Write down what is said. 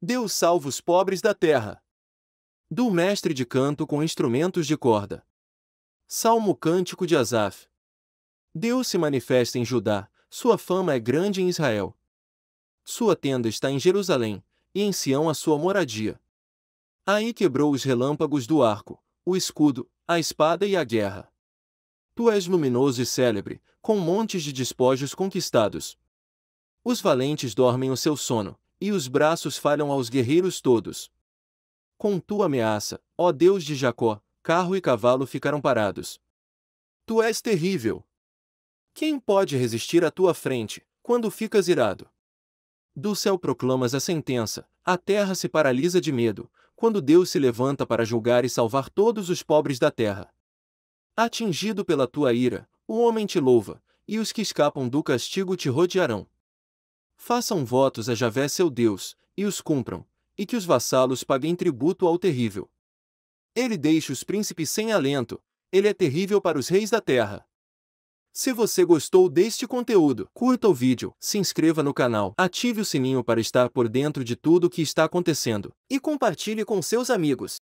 Deus salva os pobres da terra. Do mestre de canto com instrumentos de corda. Salmo Cântico de Asaf. Deus se manifesta em Judá, sua fama é grande em Israel. Sua tenda está em Jerusalém, e em Sião a sua moradia. Aí quebrou os relâmpagos do arco, o escudo, a espada e a guerra. Tu és luminoso e célebre, com montes de despojos conquistados. Os valentes dormem o seu sono, e os braços falham aos guerreiros todos. Com tua ameaça, ó Deus de Jacó, carro e cavalo ficaram parados. Tu és terrível. Quem pode resistir à tua frente, quando ficas irado? Do céu proclamas a sentença, a terra se paralisa de medo, quando Deus se levanta para julgar e salvar todos os pobres da terra. Atingido pela tua ira, o homem te louva, e os que escapam do castigo te rodearão. Façam votos a Javé seu Deus, e os cumpram, e que os vassalos paguem tributo ao terrível. Ele deixa os príncipes sem alento, ele é terrível para os reis da terra. Se você gostou deste conteúdo, curta o vídeo, se inscreva no canal, ative o sininho para estar por dentro de tudo o que está acontecendo e compartilhe com seus amigos.